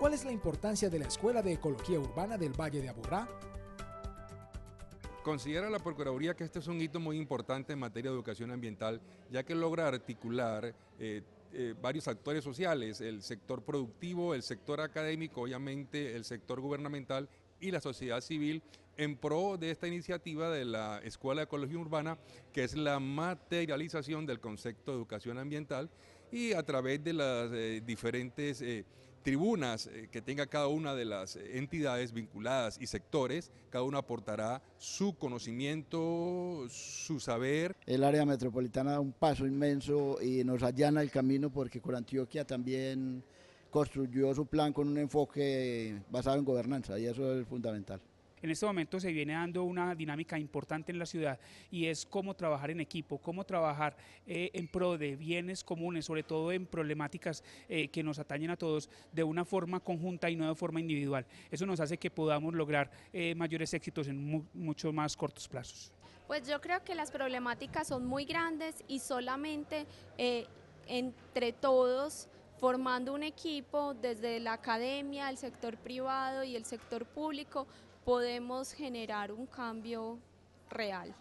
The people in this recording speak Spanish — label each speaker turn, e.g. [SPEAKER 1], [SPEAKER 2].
[SPEAKER 1] ¿Cuál es la importancia de la Escuela de Ecología Urbana del Valle de Aburrá?
[SPEAKER 2] Considera la Procuraduría que este es un hito muy importante en materia de educación ambiental, ya que logra articular eh, eh, varios actores sociales, el sector productivo, el sector académico, obviamente el sector gubernamental y la sociedad civil en pro de esta iniciativa de la Escuela de Ecología Urbana, que es la materialización del concepto de educación ambiental y a través de las eh, diferentes tribunas eh, que tenga cada una de las eh, entidades vinculadas y sectores, cada uno aportará su conocimiento,
[SPEAKER 3] su saber. El área metropolitana da un paso inmenso y nos allana el camino porque Corantioquia también construyó su plan con un enfoque basado en gobernanza y eso es fundamental.
[SPEAKER 4] En este momento se viene dando una dinámica importante en la ciudad y es cómo trabajar en equipo, cómo trabajar eh, en pro de bienes comunes, sobre todo en problemáticas eh, que nos atañen a todos de una forma conjunta y no de forma individual. Eso nos hace que podamos lograr eh, mayores éxitos en mucho más cortos plazos.
[SPEAKER 5] Pues yo creo que las problemáticas son muy grandes y solamente entre todos formando un equipo desde la academia, el sector privado y el sector público, podemos generar un cambio real.